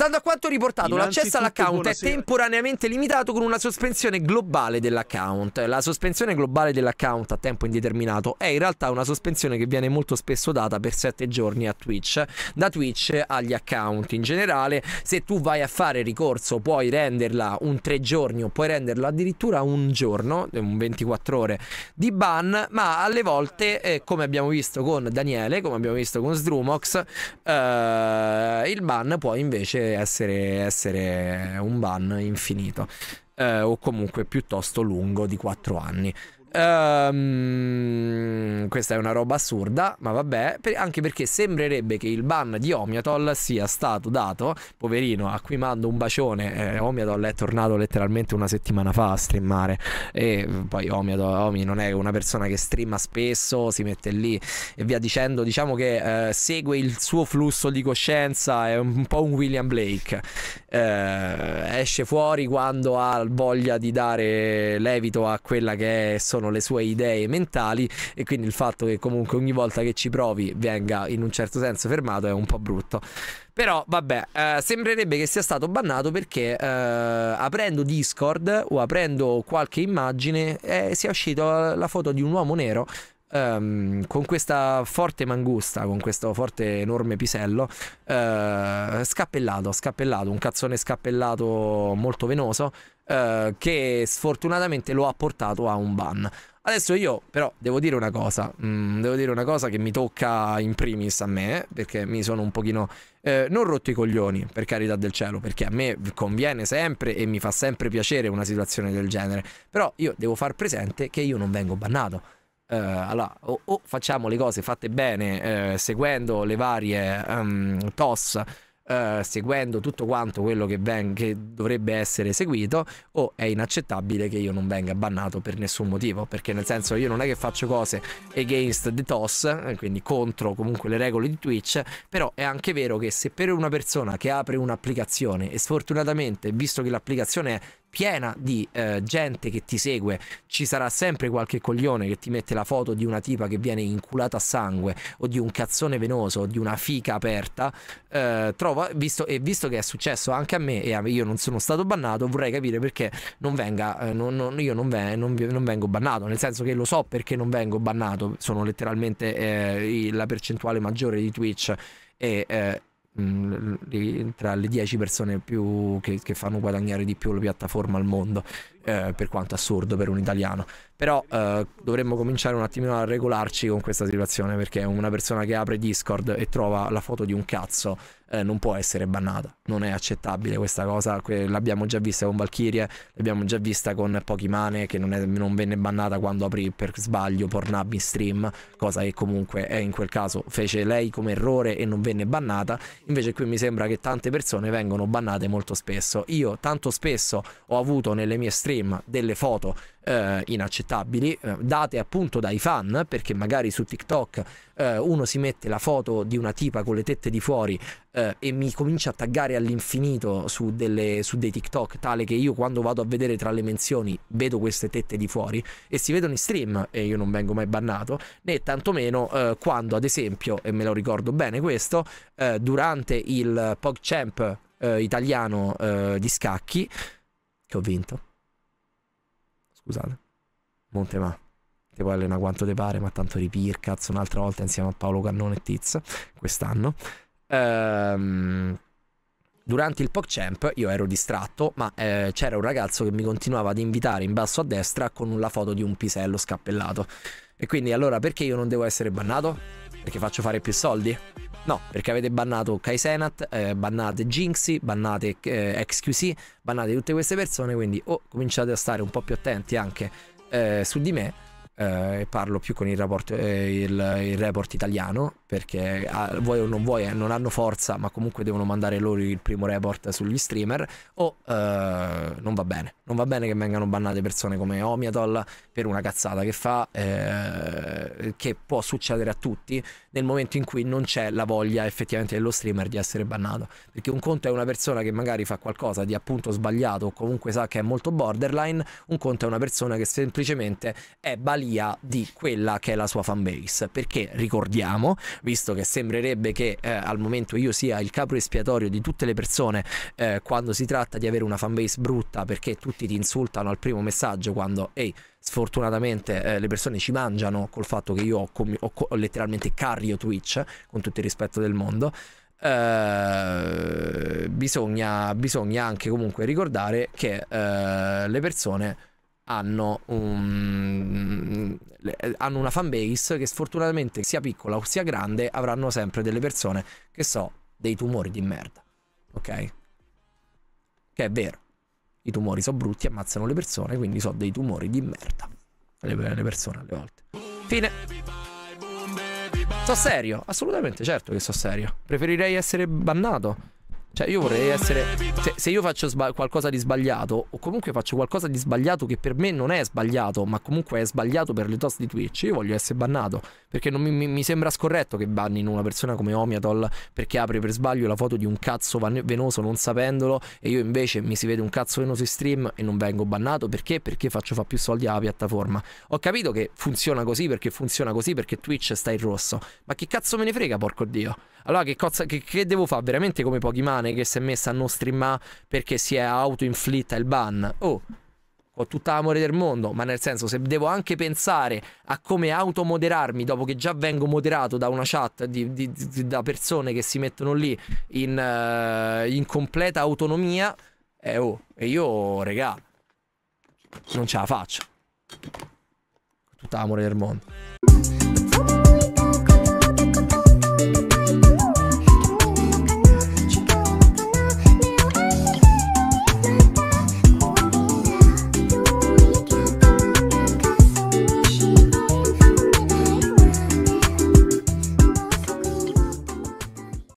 Stando a quanto riportato, l'accesso all'account è temporaneamente limitato con una sospensione globale dell'account. La sospensione globale dell'account a tempo indeterminato è in realtà una sospensione che viene molto spesso data per 7 giorni a Twitch, da Twitch agli account in generale. Se tu vai a fare ricorso, puoi renderla un 3 giorni o puoi renderla addirittura un giorno, un 24 ore di ban, ma alle volte, eh, come abbiamo visto con Daniele, come abbiamo visto con Sdrumox, eh, il ban può invece essere, essere un ban infinito eh, o comunque piuttosto lungo di 4 anni. Um, questa è una roba assurda, ma vabbè, per, anche perché sembrerebbe che il ban di Omiatol sia stato dato, poverino, a cui mando un bacione, eh, Omiatol è tornato letteralmente una settimana fa a streamare e mm, poi Omiatol, Omi non è una persona che streama spesso, si mette lì e via dicendo, diciamo che eh, segue il suo flusso di coscienza, è un, po' un William Blake, eh, esce fuori quando ha voglia di dare levito a quella che è solo sono le sue idee mentali e quindi il fatto che comunque ogni volta che ci provi venga in un certo senso fermato è un po' brutto. Però vabbè, eh, sembrerebbe che sia stato bannato perché eh, aprendo Discord o aprendo qualche immagine eh, sia uscita la foto di un uomo nero Um, con questa forte mangusta, con questo forte enorme pisello, uh, eh, scappellato, scappellato, un cazzone scappellato molto venoso. Eh, che sfortunatamente lo ha portato a un ban. Adesso io però devo dire una cosa, mm, devo dire una cosa che mi tocca in primis a me, perché mi sono un pochino, eh, non rotto i coglioni, per carità del cielo, perché a me conviene sempre e mi fa sempre piacere una situazione del genere, però io devo far presente che io non vengo bannato. Eh, allora, o, o, facciamo le cose fatte bene, eh, seguendo le varie um, ehm, TOS eh, seguendo tutto quanto quello che, ven- che dovrebbe essere seguito o è inaccettabile che io non venga bannato per nessun motivo, perché nel senso io non è che faccio cose against the toss, eh, quindi contro comunque le regole di Twitch, però è anche vero che se per una persona che apre un'applicazione e sfortunatamente, visto che l'applicazione è piena di eh, gente che ti segue, ci sarà sempre qualche coglione che ti mette la foto di una tipa che viene inculata a sangue o di un cazzone venoso o di una fica aperta, eh, trovo, visto, e visto che è successo anche a me e io non sono stato bannato, vorrei capire perché non venga, eh, non, non, io non, ve, non, vengo bannato, nel senso che lo so perché non vengo bannato, sono letteralmente eh, la percentuale maggiore di Twitch e eh, Mm, tra le 10 persone che, che fanno guadagnare di più la piattaforma al mondo eh, per quanto assurdo per un italiano. Però eh, dovremmo cominciare un attimino a regolarci con questa situazione perché una persona che apre Discord e trova la foto di un cazzo eh, non può essere bannata. Non è accettabile questa cosa. l'abbiamo già vista con Valkyrie, l'abbiamo già vista con Pokimane che non, è, non venne bannata quando aprì per sbaglio Pornhub in stream, cosa che comunque è eh, in quel caso fece lei come errore e non venne bannata. Invece qui mi sembra che tante persone vengono bannate molto spesso. Io tanto spesso ho avuto nelle mie stream stream delle foto eh, inaccettabili, eh, date appunto dai fan, perché magari su TikTok eh, uno si mette la foto di una tipa con le tette di fuori eh, e mi comincia a taggare all'infinito su, delle, su dei TikTok, tale che io quando vado a vedere tra le menzioni vedo queste tette di fuori e si vedono in stream e io non vengo mai bannato, né tantomeno eh, quando ad esempio, e me lo ricordo bene questo, eh, durante il PogChamp italiano di scacchi, che ho vinto Scusate. Montemà. Te puoi allenare quanto te pare, ma tanto ripir, un'altra volta insieme a Paolo Cannone e Tiz, quest'anno. Ehm durante il PogChamp io ero distratto, ma eh, c'era un ragazzo che mi continuava ad invitare in basso a destra con la foto di un pisello scappellato. E quindi allora perché io non devo essere bannato? Perché faccio fare più soldi? No, perché avete bannato Kaisenat, Senat, eh, bannate Jinxie, bannate eh, XQC, bannate tutte queste persone, quindi o oh, cominciate a stare un po' più attenti anche eh, su di me eh, e parlo più con il report, eh, il, il report italiano perché ah, vuoi o non vuoi eh, non hanno forza ma comunque devono mandare loro il primo report sugli streamer o eh, non va bene non va bene che vengano bannate persone come Omiatol per una cazzata che fa eh, che può succedere a tutti nel momento in cui non c'è la voglia effettivamente dello streamer di essere bannato perché un conto è una persona che magari fa qualcosa di appunto sbagliato o comunque sa che è molto borderline un conto è una persona che semplicemente è balita miglioria di quella che è la sua fanbase. Perché ricordiamo, visto che sembrerebbe che eh, al momento io sia il capo espiatorio di tutte le persone eh, quando si tratta di avere una fanbase brutta perché tutti ti insultano al primo messaggio quando ehi sfortunatamente eh, le persone ci mangiano col fatto che io ho, ho, ho letteralmente carrio Twitch con tutto il rispetto del mondo eh, bisogna, bisogna, anche comunque ricordare che eh, le persone hanno, un, hanno una fanbase che sfortunatamente sia piccola o sia grande avranno sempre delle persone che so dei tumori di merda. Ok? Che è vero. I tumori sono brutti, ammazzano le persone, quindi so dei tumori di merda. Le, le persone alle volte. Fine. So serio? Assolutamente certo che so serio. Preferirei essere bannato cioè, io vorrei essere. Cioè, se io faccio sba- qualcosa di sbagliato, o comunque faccio qualcosa di sbagliato che per me non è sbagliato, ma comunque è sbagliato per le toast di Twitch, io voglio essere bannato. Perché non mi, mi sembra scorretto che bannino una persona come Omiatol perché apre per sbaglio la foto di un cazzo venoso non sapendolo. E io invece mi si vede un cazzo venoso in stream e non vengo bannato. Perché? Perché faccio fa più soldi alla piattaforma. Ho capito che funziona così perché funziona così perché Twitch sta in rosso. Ma che cazzo me ne frega, porco dio? Allora che, cozza, che, che devo fare? Veramente come Pokimane che si è messa a non streamare perché si è autoinflitta il ban? Oh, ho tutta l'amore del mondo, ma nel senso se devo anche pensare a come automoderarmi dopo che già vengo moderato da una chat di, di, di, da persone che si mettono lì in, uh, in completa autonomia, eh oh, e io, regà, non ce la faccio. tutta l'amore del mondo.